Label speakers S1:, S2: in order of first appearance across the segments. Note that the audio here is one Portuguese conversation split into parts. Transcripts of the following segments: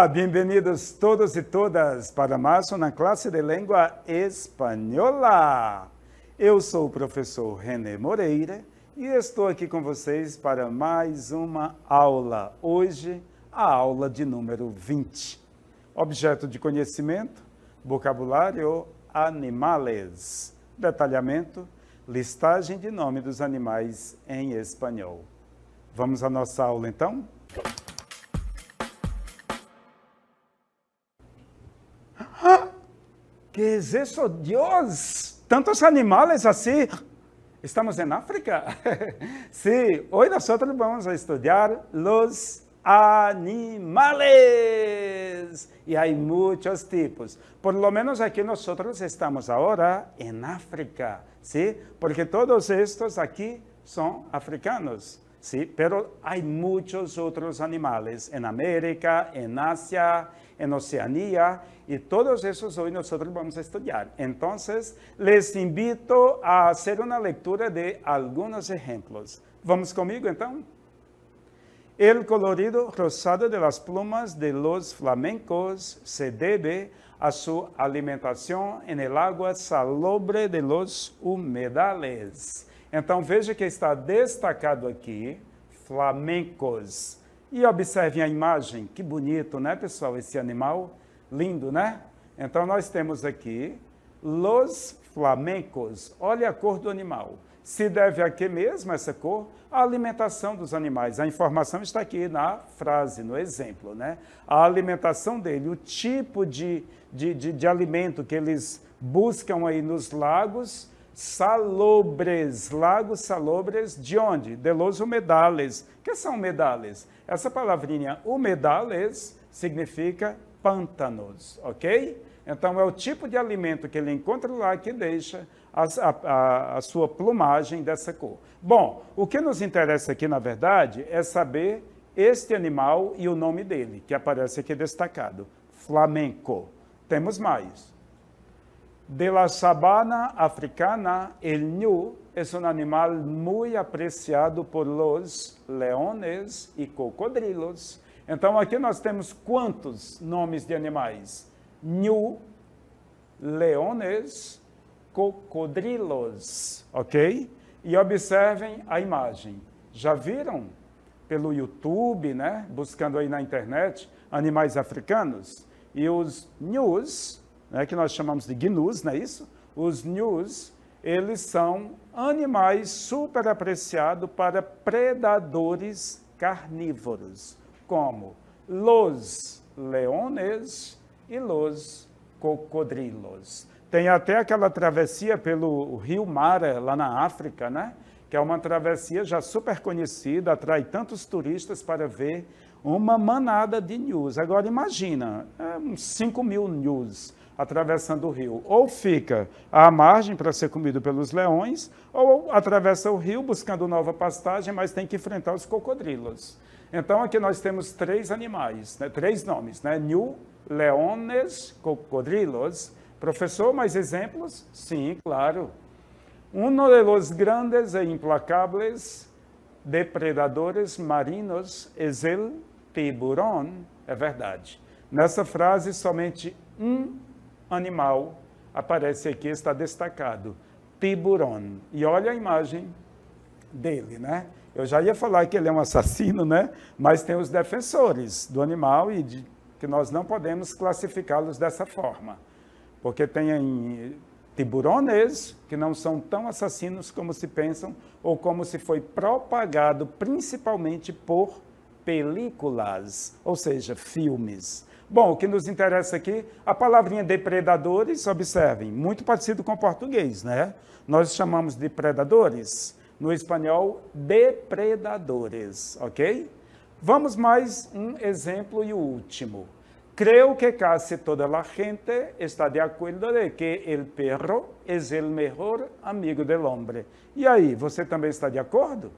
S1: Olá, bem-vindos todos e todas para mais uma classe de língua espanhola. Eu sou o professor René Moreira e estou aqui com vocês para mais uma aula. Hoje, a aula de número 20. Objeto de conhecimento, vocabulário animales, detalhamento, listagem de nome dos animais em espanhol. Vamos à nossa aula então? ¡Ah! ¿Qué es eso, Dios? Tantos animales así. Estamos en África. sí, hoy nosotros vamos a estudiar los animales. Y hay muchos tipos. Por lo menos aquí nosotros estamos ahora en África, ¿sí? Porque todos estos aquí son africanos. ¿sí? Pero hay muchos otros animales en América, en Asia, en Oceanía, y todos esos hoy nosotros vamos a estudiar. Entonces, les invito a hacer una lectura de algunos ejemplos. ¿Vamos conmigo entonces? El colorido rosado de las plumas de los flamencos se debe a su alimentación en el agua salobre de los humedales. Então veja que está destacado aqui flamencos. E observem a imagem, que bonito, né, pessoal, esse animal? Lindo, né? Então nós temos aqui los flamencos. Olha a cor do animal. Se deve a que mesmo essa cor? A alimentação dos animais. A informação está aqui na frase, no exemplo, né? A alimentação dele, o tipo de, de, de, de alimento que eles buscam aí nos lagos, salobres, lagos salobres, de onde? De los humedales. que são humedales? Essa palavrinha humedales significa pântanos, ok? Então é o tipo de alimento que ele encontra lá que deixa a, a, a sua plumagem dessa cor. Bom, o que nos interessa aqui, na verdade, é saber este animal e o nome dele, que aparece aqui destacado, flamenco. Temos mais de la sabana africana, el ñu es un animal muy apreciado por los leones e cocodrilos. Então aqui nós temos quantos nomes de animais? Ñu, leones, cocodrilos, ok? E observem a imagem. Já viram pelo YouTube, né? Buscando aí na internet animais africanos e os ñus né, que nós chamamos de gnus, não é isso? Os gnus, eles são animais super apreciados para predadores carnívoros, como los leones e los cocodrilos. Tem até aquela travessia pelo rio Mara, lá na África, né? que é uma travessia já super conhecida, atrai tantos turistas para ver uma manada de news. Agora imagina, é uns 5 mil news atravessando o rio. Ou fica à margem para ser comido pelos leões, ou atravessa o rio buscando nova pastagem, mas tem que enfrentar os cocodrilos. Então aqui nós temos três animais, né? três nomes, né? New, leones, cocodrilos. Professor, mais exemplos? Sim, claro. Uno de los grandes e implacables depredadores marinos es el tiburón. É verdade. Nessa frase, somente um animal aparece aqui, está destacado, tiburon. E olha a imagem dele, né? Eu já ia falar que ele é um assassino, né? Mas tem os defensores do animal e de, que nós não podemos classificá-los dessa forma. Porque tem tiburones que não são tão assassinos como se pensam ou como se foi propagado principalmente por películas, ou seja, filmes. Bom, o que nos interessa aqui, a palavrinha depredadores, observem, muito parecido com o português, né? Nós chamamos de predadores, no espanhol, depredadores, ok? Vamos mais um exemplo e o último. Creo que casi toda la gente está de acordo de que el perro es el mejor amigo del hombre. E aí, você também está de acordo?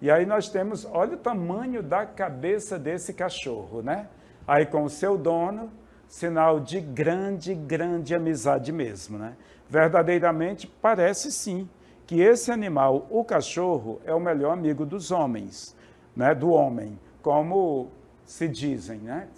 S1: E aí nós temos, olha o tamanho da cabeça desse cachorro, né? aí com o seu dono, sinal de grande, grande amizade mesmo, né? Verdadeiramente parece sim que esse animal, o cachorro, é o melhor amigo dos homens, né? Do homem, como se dizem, né?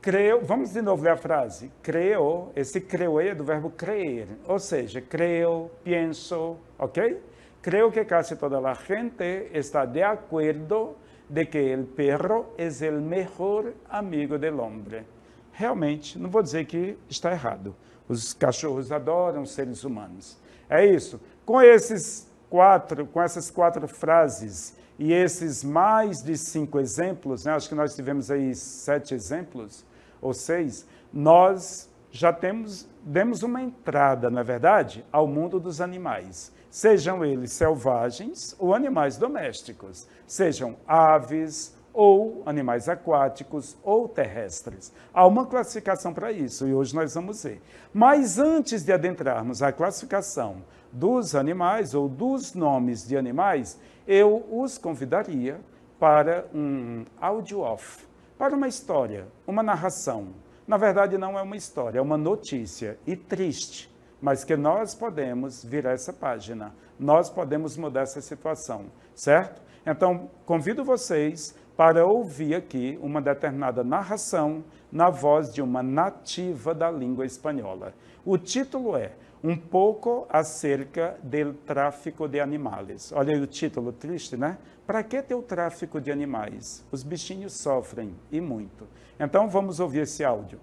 S1: Creu, vamos de novo ler a frase. Creu, esse creu é do verbo crer, ou seja, creu, penso, ok? Creio que casi toda la gente está de acordo de que o perro é o melhor amigo do homem. Realmente, não vou dizer que está errado. Os cachorros adoram seres humanos. É isso. Com esses quatro, com essas quatro frases e esses mais de cinco exemplos, né? acho que nós tivemos aí sete exemplos ou seis, nós já temos demos uma entrada, na é verdade, ao mundo dos animais sejam eles selvagens ou animais domésticos, sejam aves ou animais aquáticos ou terrestres. Há uma classificação para isso e hoje nós vamos ver. Mas antes de adentrarmos a classificação dos animais ou dos nomes de animais, eu os convidaria para um audio off, para uma história, uma narração. Na verdade, não é uma história, é uma notícia e triste mas que nós podemos virar essa página, nós podemos mudar essa situação, certo? Então, convido vocês para ouvir aqui uma determinada narração na voz de uma nativa da língua espanhola. O título é Um pouco acerca do tráfico de animais. Olha aí o título triste, né? Para que ter o tráfico de animais? Os bichinhos sofrem e muito. Então vamos ouvir esse áudio.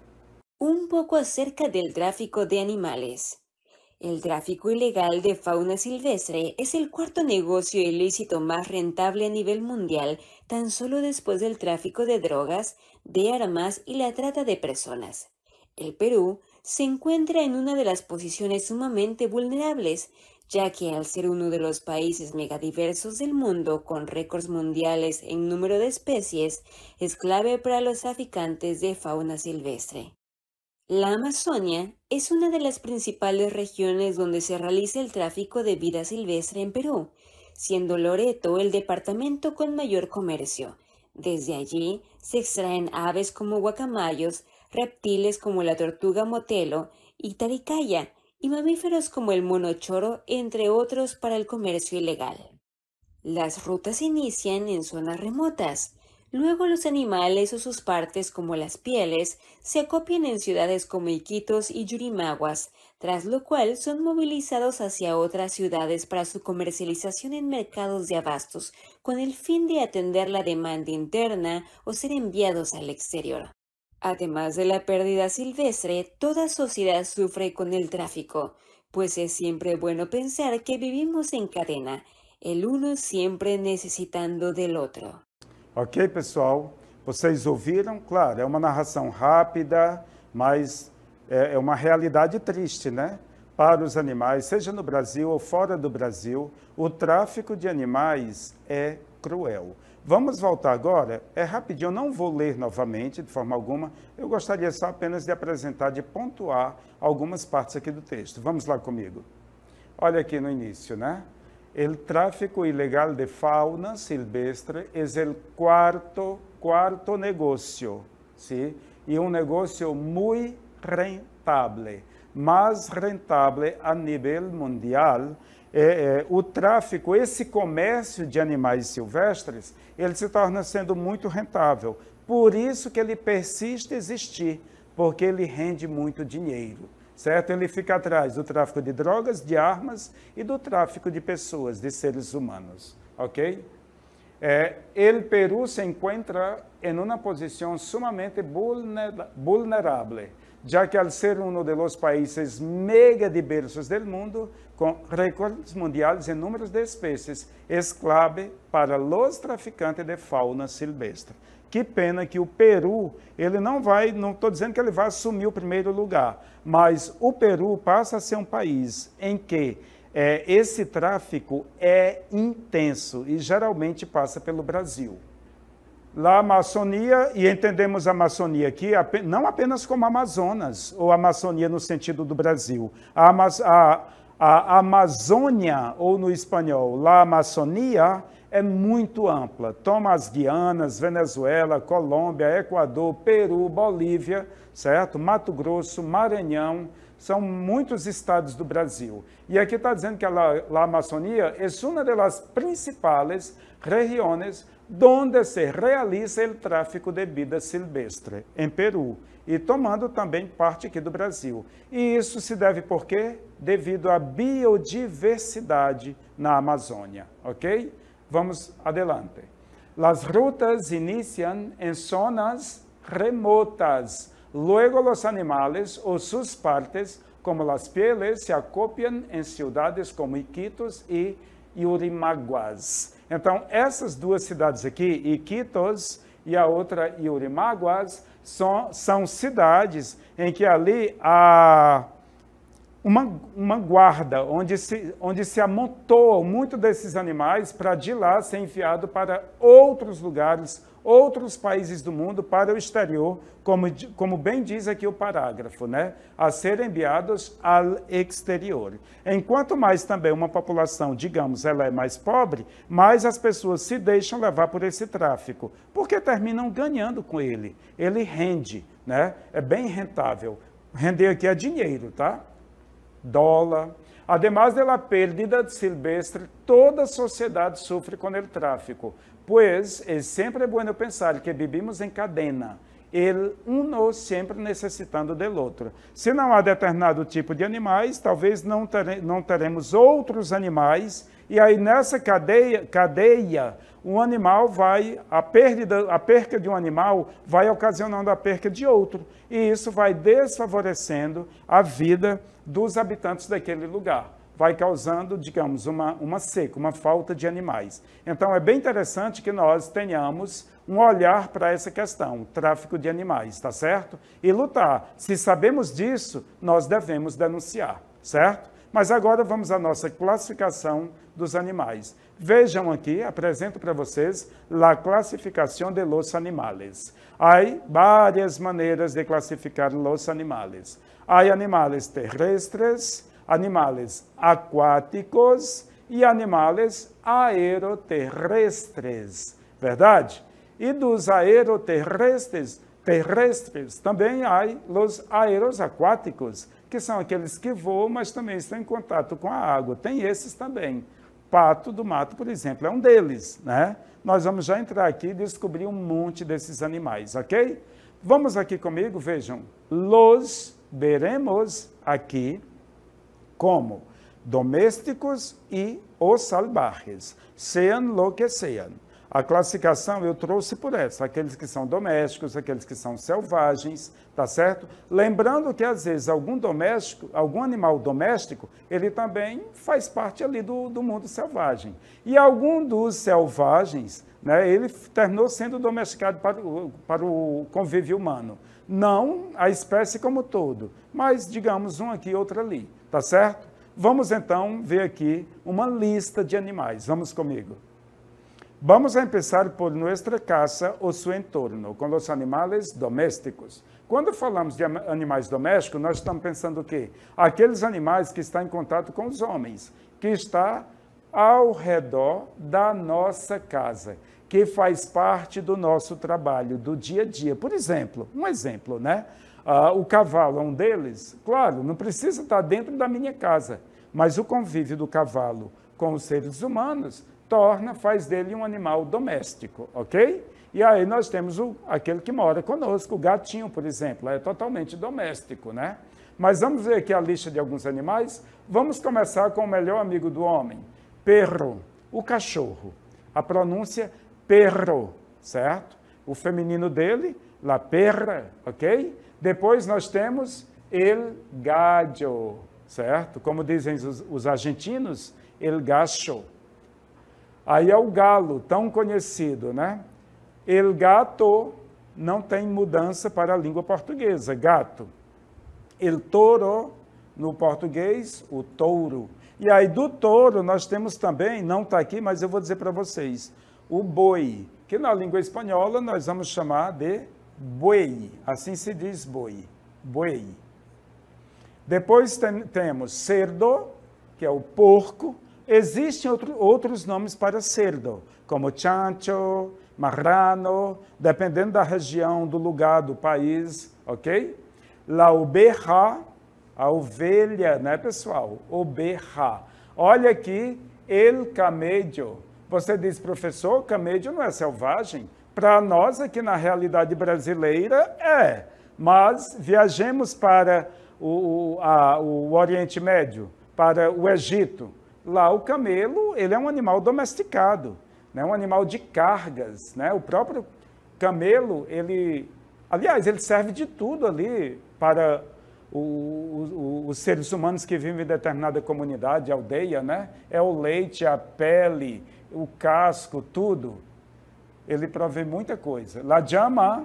S2: Um pouco acerca do tráfico de animais. El tráfico ilegal de fauna silvestre es el cuarto negocio ilícito más rentable a nivel mundial, tan solo después del tráfico de drogas, de armas y la trata de personas. El Perú se encuentra en una de las posiciones sumamente vulnerables, ya que al ser uno de los países megadiversos del mundo con récords mundiales en número de especies, es clave para los traficantes de fauna silvestre. La Amazonia es una de las principales regiones donde se realiza el tráfico de vida silvestre en Perú, siendo Loreto el departamento con mayor comercio. Desde allí se extraen aves como guacamayos, reptiles como la tortuga motelo y taricaya, y mamíferos como el mono choro, entre otros para el comercio ilegal. Las rutas inician en zonas remotas, Luego los animales o sus partes como las pieles se acopian en ciudades como Iquitos y Yurimaguas, tras lo cual son movilizados hacia otras ciudades para su comercialización en mercados de abastos, con el fin de atender la demanda interna o ser enviados al exterior. Además de la pérdida silvestre, toda sociedad sufre con el tráfico, pues es siempre bueno pensar que vivimos en cadena, el uno siempre necesitando del otro.
S1: Ok, pessoal? Vocês ouviram? Claro, é uma narração rápida, mas é, é uma realidade triste, né? Para os animais, seja no Brasil ou fora do Brasil, o tráfico de animais é cruel. Vamos voltar agora? É rapidinho, eu não vou ler novamente de forma alguma, eu gostaria só apenas de apresentar, de pontuar algumas partes aqui do texto. Vamos lá comigo. Olha aqui no início, né? O tráfico ilegal de fauna silvestre é o quarto, quarto negócio, sim, e um negócio muito rentável, mais rentável a nível mundial. É, é, o tráfico, esse comércio de animais silvestres, ele se torna sendo muito rentável. Por isso que ele persiste existir, porque ele rende muito dinheiro certo? Ele fica atrás do tráfico de drogas, de armas e do tráfico de pessoas, de seres humanos, ok? É, el Peru se encontra em uma posição sumamente vulnerável, já que ao ser um dos países mega diversos do mundo, com recordes mundiais em números de espécies, é clave para os traficantes de fauna silvestre. Que pena que o Peru, ele não vai, não estou dizendo que ele vai assumir o primeiro lugar, mas o Peru passa a ser um país em que é, esse tráfico é intenso e geralmente passa pelo Brasil. Lá a Amazônia, e entendemos a Amazônia aqui não apenas como Amazonas, ou Amazônia no sentido do Brasil. A, Amaz a, a Amazônia, ou no espanhol, La Amazônia, é muito ampla. Toma as Guianas, Venezuela, Colômbia, Equador, Peru, Bolívia, certo? Mato Grosso, Maranhão, são muitos estados do Brasil. E aqui está dizendo que a, a Amazônia é uma das principais regiões onde se realiza o tráfico de vida silvestre, em Peru, e tomando também parte aqui do Brasil. E isso se deve por quê? Devido à biodiversidade na Amazônia, ok? Vamos adelante. Las rutas inician en zonas remotas. Luego los animales o sus partes, como las pieles, se acopian em cidades como Iquitos e Yurimaguas. Então, essas duas cidades aqui, Iquitos e a outra Yurimaguas, são, são cidades em que ali a uma, uma guarda onde se, onde se amontoam muitos desses animais para de lá ser enviado para outros lugares, outros países do mundo, para o exterior, como, como bem diz aqui o parágrafo, né? a serem enviados ao exterior. Enquanto mais também uma população, digamos, ela é mais pobre, mais as pessoas se deixam levar por esse tráfico, porque terminam ganhando com ele. Ele rende, né? é bem rentável. Render aqui é dinheiro, tá? dólar. Ademais da perda silvestre, toda a sociedade sofre com o tráfico, pois é sempre bom pensar que vivimos em cadena, ele um sempre necessitando do outro. Se não há determinado tipo de animais, talvez não, teremos outros animais, e aí nessa cadeia, cadeia um animal vai, a, perda a perca de um animal vai ocasionando a perca de outro. E isso vai desfavorecendo a vida dos habitantes daquele lugar. Vai causando, digamos, uma, uma seca, uma falta de animais. Então, é bem interessante que nós tenhamos um olhar para essa questão, tráfico de animais, tá certo? E lutar. Se sabemos disso, nós devemos denunciar, certo? Mas agora vamos à nossa classificação dos animais. Vejam aqui, apresento para vocês a classificação de los animales. Há várias maneiras de classificar los animales. Há animais terrestres, animais aquáticos e animais aeroterrestres, verdade? E dos aeroterrestres, terrestres, também há os aeros aquáticos, que são aqueles que voam, mas também estão em contato com a água. Tem esses também. Pato do mato, por exemplo, é um deles, né? Nós vamos já entrar aqui e descobrir um monte desses animais, ok? Vamos aqui comigo, vejam. Los veremos aqui como domésticos e os salvajes, sean lo que sean. A classificação eu trouxe por essa, aqueles que são domésticos, aqueles que são selvagens, tá certo? Lembrando que às vezes algum doméstico, algum animal doméstico, ele também faz parte ali do, do mundo selvagem. E algum dos selvagens, né, ele terminou sendo domesticado para, o, para o convívio humano. Não a espécie como todo, mas digamos um aqui, outro ali, tá certo? Vamos então ver aqui uma lista de animais. Vamos comigo. Vamos a empezar por nossa casa ou seu entorno, com os animais domésticos. Quando falamos de animais domésticos, nós estamos pensando quê? aqueles animais que estão em contato com os homens, que está ao redor da nossa casa, que faz parte do nosso trabalho, do dia a dia. Por exemplo, um exemplo, né? Ah, o cavalo é um deles. Claro, não precisa estar dentro da minha casa, mas o convívio do cavalo com os seres humanos torna, faz dele um animal doméstico, ok? E aí nós temos o, aquele que mora conosco, o gatinho, por exemplo, é totalmente doméstico, né? Mas vamos ver aqui a lista de alguns animais. Vamos começar com o melhor amigo do homem, perro, o cachorro. A pronúncia perro, certo? O feminino dele, la perra, ok? Depois nós temos el gallo, certo? Como dizem os, os argentinos, el gacho Aí é o galo, tão conhecido, né? El gato não tem mudança para a língua portuguesa, gato. El touro no português, o touro. E aí do touro nós temos também, não está aqui, mas eu vou dizer para vocês, o boi, que na língua espanhola nós vamos chamar de boi, assim se diz boi, boi. Depois tem, temos cerdo, que é o porco, Existem outro, outros nomes para cerdo, como chancho, marrano, dependendo da região, do lugar, do país, ok? La oberra, a ovelha, né, pessoal? Oberra. Olha aqui, el camello. Você diz, professor, camello não é selvagem? Para nós aqui na realidade brasileira, é. Mas viajemos para o, o, a, o Oriente Médio, para o Egito Lá o camelo, ele é um animal domesticado, né? um animal de cargas, né? O próprio camelo, ele, aliás, ele serve de tudo ali para o, o, os seres humanos que vivem em determinada comunidade, aldeia, né? É o leite, a pele, o casco, tudo. Ele provê muita coisa. de llama,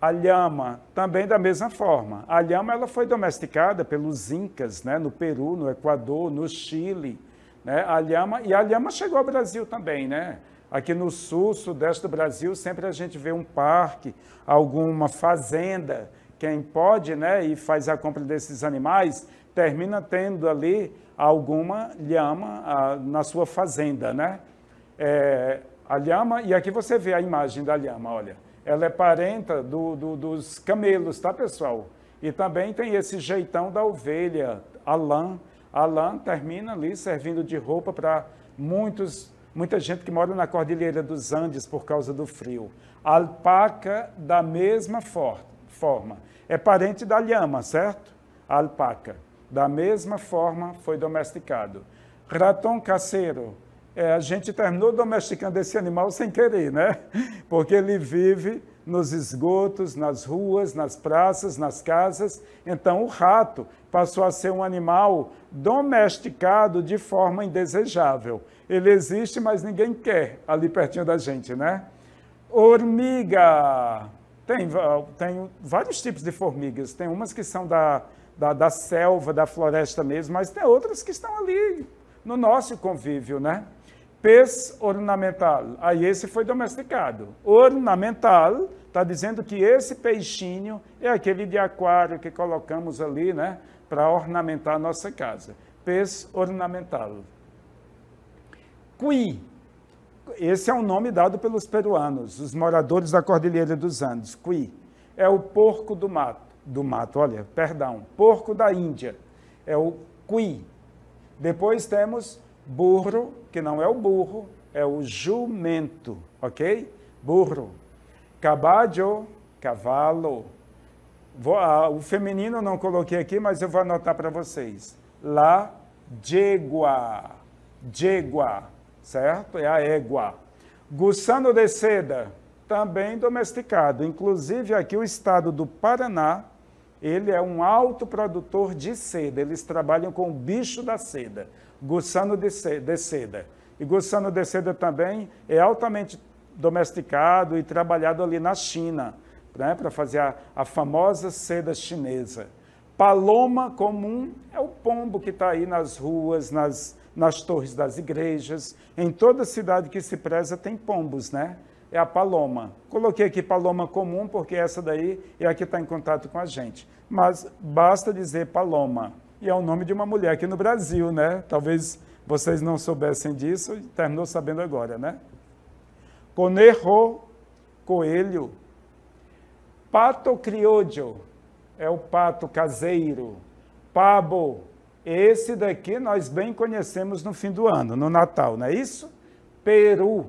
S1: a lhama, também da mesma forma. A lhama ela foi domesticada pelos incas, né? No Peru, no Equador, no Chile. Né? A lhama, e a lhama chegou ao Brasil também, né? Aqui no sul, sudeste do Brasil, sempre a gente vê um parque, alguma fazenda, quem pode, né, e faz a compra desses animais, termina tendo ali alguma lhama a, ah, na sua fazenda, né? É, a lhama, e aqui você vê a imagem da lhama, olha. Ela é parenta do, do, dos camelos, tá, pessoal? E também tem esse jeitão da ovelha, a lã, Alain termina ali servindo de roupa para muitos, muita gente que mora na Cordilheira dos Andes por causa do frio. alpaca, da mesma for forma. É parente da lhama, certo? alpaca. Da mesma forma foi domesticado. Raton caseiro. É, a gente terminou domesticando esse animal sem querer, né? Porque ele vive nos esgotos, nas ruas, nas praças, nas casas. Então, o rato passou a ser um animal domesticado de forma indesejável. Ele existe, mas ninguém quer ali pertinho da gente, né? Hormiga. Tem, tem vários tipos de formigas. Tem umas que são da, da, da selva, da floresta mesmo, mas tem outras que estão ali no nosso convívio, né? pez ornamental. Aí esse foi domesticado. Ornamental está dizendo que esse peixinho é aquele de aquário que colocamos ali, né, para ornamentar a nossa casa. Pez ornamental. Cui. Esse é um nome dado pelos peruanos, os moradores da Cordilheira dos Andes. Cui é o porco do mato, do mato, olha, perdão, porco da Índia. É o cui. Depois temos burro, que não é o burro, é o jumento, ok? Burro. Caballo, cavalo. Vou, ah, o feminino não coloquei aqui, mas eu vou anotar para vocês. La yegua. Yegua, certo? É a égua. gusano de seda, também domesticado. Inclusive aqui o estado do Paraná, ele é um alto produtor de seda. Eles trabalham com o bicho da seda gussano de seda. E gussano de seda também é altamente domesticado e trabalhado ali na China, né, para fazer a, a, famosa seda chinesa. Paloma comum é o pombo que está aí nas ruas, nas, nas torres das igrejas. Em toda cidade que se preza tem pombos, né? É a paloma. Coloquei aqui paloma comum porque essa daí é a que está em contato com a gente. Mas basta dizer paloma e é o nome de uma mulher aqui no Brasil, né? Talvez vocês não soubessem disso e terminou sabendo agora, né? Conejo, coelho. Pato criollo é o pato caseiro. Pabo, esse daqui nós bem conhecemos no fim do ano, no Natal, não é isso? Peru.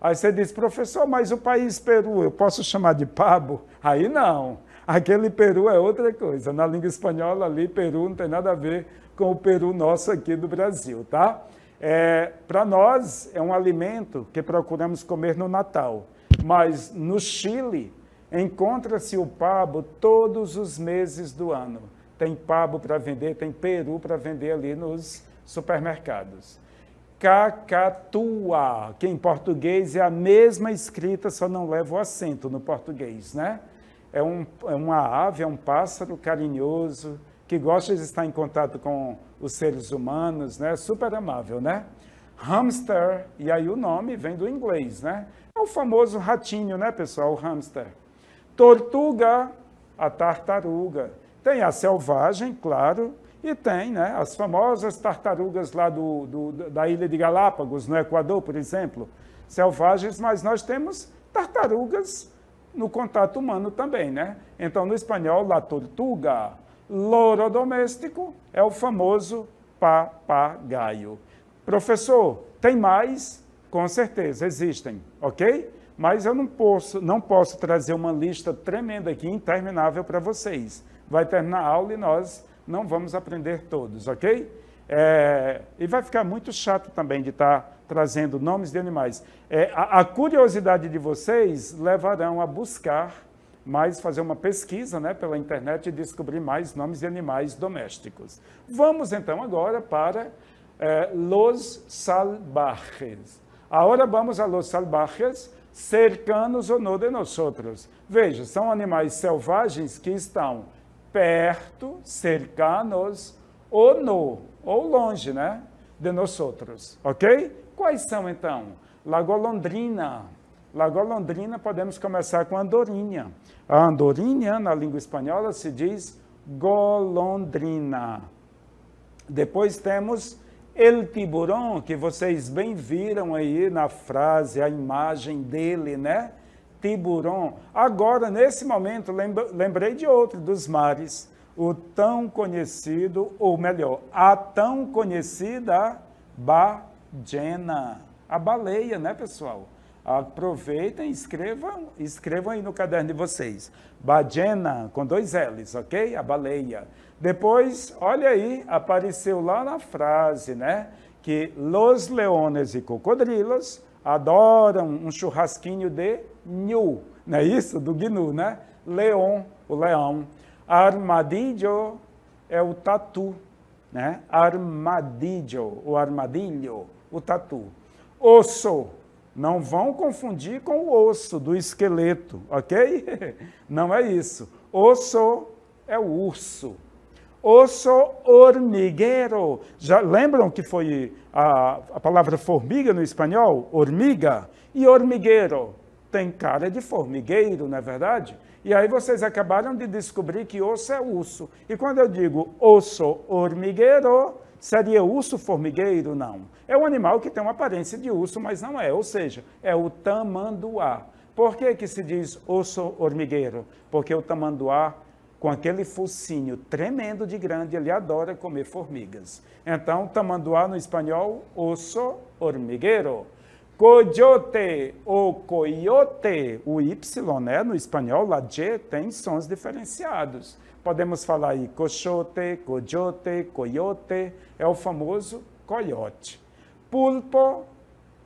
S1: Aí você diz, professor, mas o país Peru eu posso chamar de pabo? Aí não. Aquele Peru é outra coisa. Na língua espanhola, ali, Peru não tem nada a ver com o Peru nosso aqui do Brasil, tá? É, Para nós, é um alimento que procuramos comer no Natal. Mas no Chile, encontra-se o pabo todos os meses do ano. Tem pabo para vender, tem peru para vender ali nos supermercados. Cacatua, que em português é a mesma escrita, só não leva o acento no português, né? é, um, é uma ave, é um pássaro carinhoso, que gosta de estar em contato com os seres humanos, né? Super amável, né? Hamster, e aí o nome vem do inglês, né? É o famoso ratinho, né, pessoal? O hamster. Tortuga, a tartaruga. Tem a selvagem, claro, e tem né, as famosas tartarugas lá do, do, da ilha de Galápagos, no Equador, por exemplo. Selvagens, mas nós temos tartarugas no contato humano também, né? Então, no espanhol, la tortuga. Louro doméstico é o famoso papagaio. Professor, tem mais? Com certeza, existem, ok? Mas eu não posso, não posso trazer uma lista tremenda aqui, interminável para vocês. Vai terminar a aula e nós não vamos aprender todos, ok? É, e vai ficar muito chato também de estar tá trazendo nomes de animais. É, a, a, curiosidade de vocês levarão a buscar mais, fazer uma pesquisa né, pela internet e descobrir mais nomes de animais domésticos. Vamos então agora para é, Los Salvajes. Agora vamos a Los Salvajes, cercanos ou não de nós. Veja, são animais selvagens que estão perto, cercanos ou no ou longe, né, de nós outros, ok? Quais são então? Lagoa Londrina. Lagoa Londrina podemos começar com Andorinha. A Andorinha na língua espanhola se diz Golondrina. Depois temos El Tiburão, que vocês bem viram aí na frase, a imagem dele, né? Tiburão. Agora, nesse momento, lembrei de outro dos mares o tão conhecido, ou melhor, a tão conhecida bajena, a baleia, né, pessoal? Aproveitem, escrevam, escrevam aí no caderno de vocês. Bajena, com dois L's, ok? A baleia. Depois, olha aí, apareceu lá na frase, né? Que los leones e cocodrilos adoram um churrasquinho de gnu, não é isso? Do gnu, né? Leão, o leão. Armadillo é o tatu, né? Armadillo, o armadilho, o tatu. Osso, não vão confundir com o osso do esqueleto, ok? Não é isso. Osso é o urso. Osso hormigueiro. Já lembram que foi a, a palavra formiga no espanhol? Hormiga? E hormigueiro? Tem cara de formigueiro, não é verdade? E aí vocês acabaram de descobrir que osso é urso. E quando eu digo osso hormigueiro, seria urso formigueiro? Não. É um animal que tem uma aparência de urso, mas não é. Ou seja, é o tamanduá. Por que, que se diz osso hormigueiro? Porque o tamanduá, com aquele focinho tremendo de grande, ele adora comer formigas. Então, tamanduá no espanhol, osso hormigueiro. Coyote ou coyote, o Y, né? No espanhol, la G tem sons diferenciados. Podemos falar aí coxote, coyote, coyote, é o famoso coiote. Pulpo,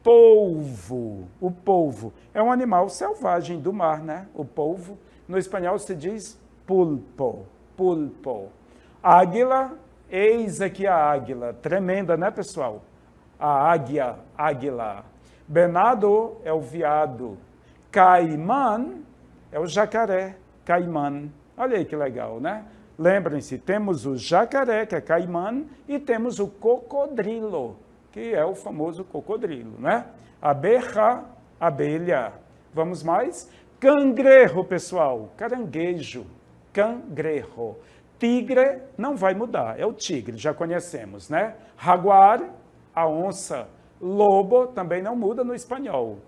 S1: polvo. O polvo é um animal selvagem do mar, né? O polvo. No espanhol se diz pulpo, pulpo. Águila, eis aqui a águila. Tremenda, né, pessoal? A águia, águila. Bernardo é o viado. Caimán é o jacaré. Caimán. Olha aí que legal, né? Lembrem-se, temos o jacaré, que é caimán, e temos o cocodrilo, que é o famoso cocodrilo, né? Aberra, abelha. Vamos mais? Cangrejo, pessoal. Caranguejo. Cangrejo. Tigre não vai mudar, é o tigre, já conhecemos, né? Jaguar, a onça Lobo também não muda no espanhol.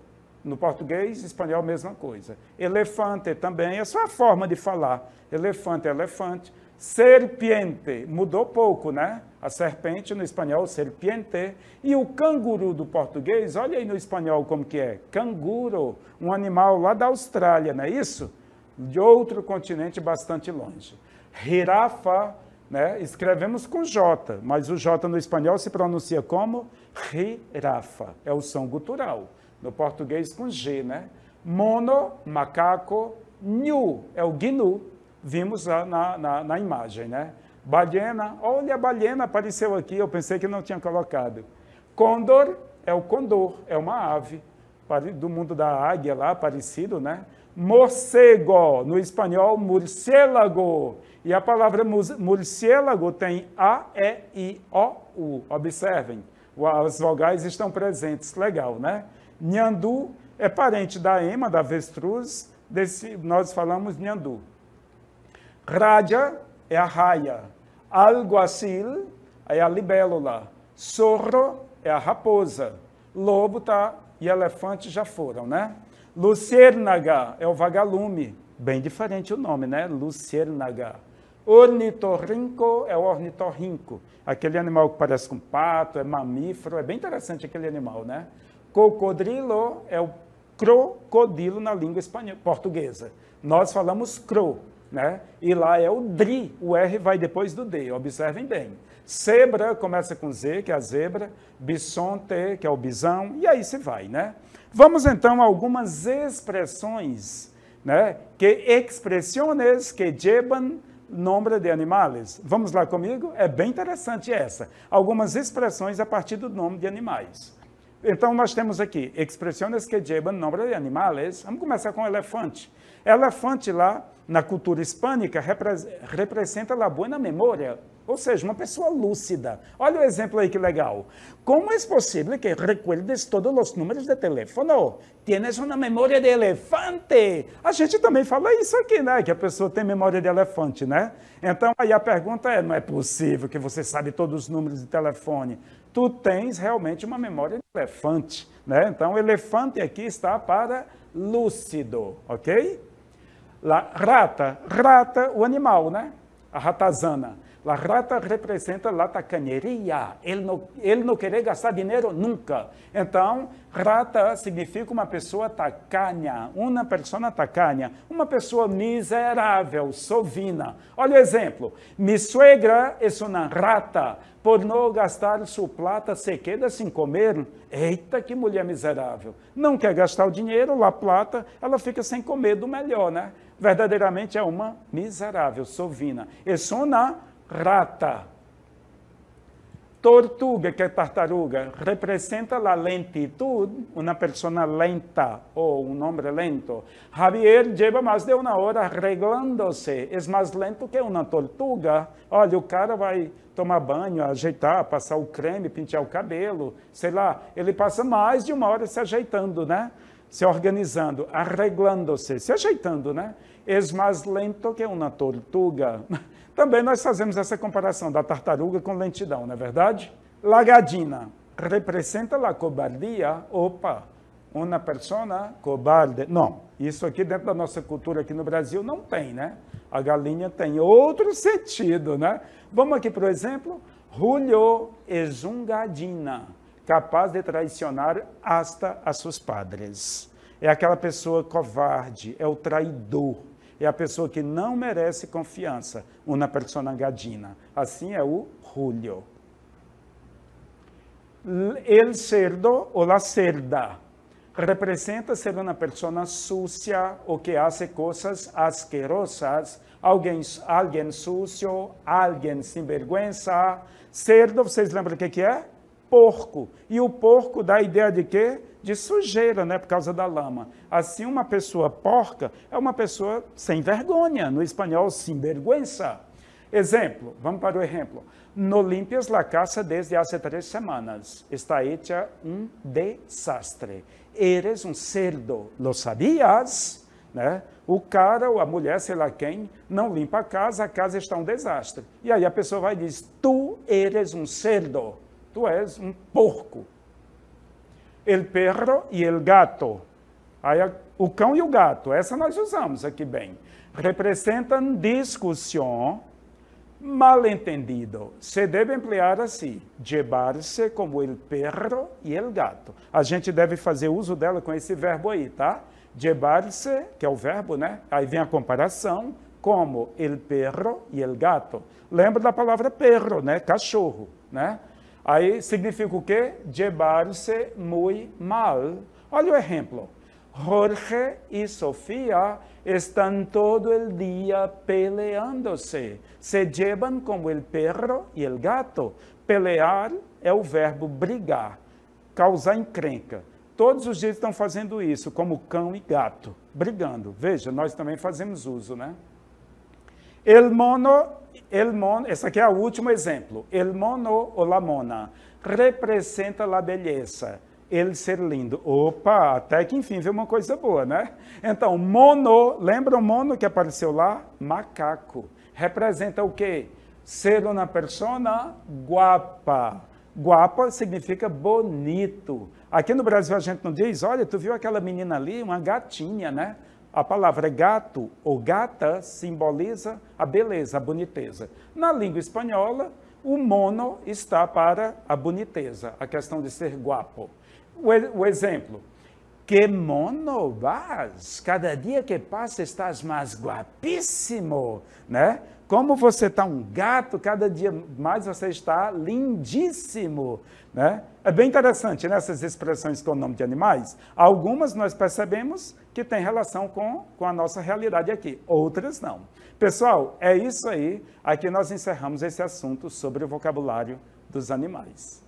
S1: No português, espanhol, mesma coisa. Elefante também, é só a forma de falar. Elefante, elefante. Serpiente, mudou pouco, né? A serpente no espanhol, serpiente. E o canguru do português, olha aí no espanhol como que é. Canguro, um animal lá da Austrália, não é isso? De outro continente bastante longe. Girafa, né? Escrevemos com J, mas o J no espanhol se pronuncia como rirafa, é o som gutural. No português com G, né? Mono, macaco, nu, é o gnu, vimos na, na, na imagem, né? Balena, olha a balena apareceu aqui, eu pensei que não tinha colocado. Condor é o condor, é uma ave do mundo da águia lá, parecido, né? morcego, no espanhol murciélago. E a palavra murciélago tem A, E, I, O, U. Observem, as vogais estão presentes. Legal, né? Nhandu é parente da ema, da avestruz, desse, nós falamos nhandu. Rádia é a raia. Alguacil é a libélula. Sorro é a raposa. Lobo tá e elefante já foram, né? Lucêrnaga é o vagalume, bem diferente o nome, né? Lucêrnaga. Ornitorrinco é o ornitorrinco, aquele animal que parece com pato, é mamífero, é bem interessante aquele animal, né? Cocodrilo é o crocodilo na língua espanhola, portuguesa. Nós falamos cro, né? E lá é o DRI, o R vai depois do D, observem bem. Zebra começa com Z, que é a zebra, bisonte, que é o bisão, e aí se vai, né? Vamos então a algumas expressões, né? Que expressiones que llevan nombre de animais. Vamos lá comigo? É bem interessante essa. Algumas expressões a partir do nome de animais. Então nós temos aqui expressões que llevan nombre de animais. Vamos começar com elefante. Elefante lá, na cultura hispânica, representa a boa memória, ou seja, uma pessoa lúcida. Olha o exemplo aí que legal. Como é possível que recuerdes todos os números de telefone? Tienes uma memória de elefante. A gente também fala isso aqui, né? Que a pessoa tem memória de elefante, né? Então aí a pergunta é: não é possível que você sabe todos os números de telefone? Tu tens realmente uma memória de elefante, né? Então elefante aqui está para lúcido, ok? La rata, rata, o animal, né? A ratazana. La rata representa la tacaneria, ele não, ele não querer gastar dinheiro nunca. Então, rata significa uma pessoa tacanha, uma pessoa tacanha, uma pessoa miserável, sovina. Olha o exemplo, Mi suegra é uma rata, por não gastar sua plata se queda sem comer. Eita, que mulher miserável. Não quer gastar o dinheiro, la plata, ela fica sem comer do melhor, né? verdadeiramente é uma miserável, sovina. E sona rata. Tortuga, que é tartaruga, representa a lentitude, uma pessoa lenta ou um homem lento. Javier lleva mais de uma hora arreglando-se, é mais lento que uma tortuga. Olha, o cara vai tomar banho, ajeitar, passar o creme, pintar o cabelo, sei lá, ele passa mais de uma hora se ajeitando, né? Se organizando, arreglando-se, se ajeitando, né? és mais lento que uma tortuga. Também nós fazemos essa comparação da tartaruga com lentidão, não é verdade? Lagadina representa a cobardia. Opa, uma pessoa cobarde. Não, isso aqui dentro da nossa cultura aqui no Brasil não tem, né? A galinha tem outro sentido, né? Vamos aqui, por exemplo, Julio es un gadina, capaz de traicionar hasta a seus padres. É aquela pessoa covarde, é o traidor é a pessoa que não merece confiança, uma persona gadina. Assim é o Julio. El cerdo ou la cerda representa ser uma pessoa sucia ou que hace coisas asquerosas, alguém, alguém sucio, alguém sem vergonha. Cerdo, vocês lembram o que, que é? porco. E o porco dá a ideia de quê? De sujeira, né? Por causa da lama. Assim, uma pessoa porca é uma pessoa sem vergonha. No espanhol, sem vergüenza. Exemplo, vamos para o exemplo. No Limpias la casa desde hace três semanas. Está hecha um desastre. Eres um cerdo. Lo sabias? Né? O cara ou a mulher, sei lá quem, não limpa a casa, a casa está um desastre. E aí a pessoa vai e diz: Tu eres um cerdo tu és um porco. El perro e el gato. Aí, o cão e o gato, essa nós usamos aqui bem. Representam discussão malentendido. Se deve emplear assim, Debar-se como el perro e el gato. A gente deve fazer uso dela com esse verbo aí, tá? Debar-se que é o verbo, né? Aí vem a comparação, como el perro e el gato. Lembra da palavra perro, né? Cachorro, né? Aí significa o quê? Llevar-se muy mal. Olha o exemplo. Jorge e Sofia estão todo o dia peleando-se. Se llevan como o perro e o gato. Pelear é o verbo brigar, causar encrenca. Todos os dias estão fazendo isso, como cão e gato, brigando. Veja, nós também fazemos uso, né? El mono el mon, esse aqui é o último exemplo. El mono ou la mona representa la beleza, ele ser lindo. Opa, até que enfim viu uma coisa boa, né? Então, mono, lembra o mono que apareceu lá? Macaco. Representa o quê? Ser uma persona guapa. Guapa significa bonito. Aqui no Brasil a gente não diz, olha, tu viu aquela menina ali, uma gatinha, né? A palavra gato ou gata simboliza a beleza, a boniteza. Na língua espanhola, o mono está para a boniteza, a questão de ser guapo. O, exemplo, que mono vas, cada dia que passa estás mais guapíssimo, né? Como você está um gato, cada dia mais você está lindíssimo. Né? É bem interessante nessas né? expressões com o nome de animais. Algumas nós percebemos que tem relação com, com a nossa realidade aqui, outras não. Pessoal, é isso aí. Aqui nós encerramos esse assunto sobre o vocabulário dos animais.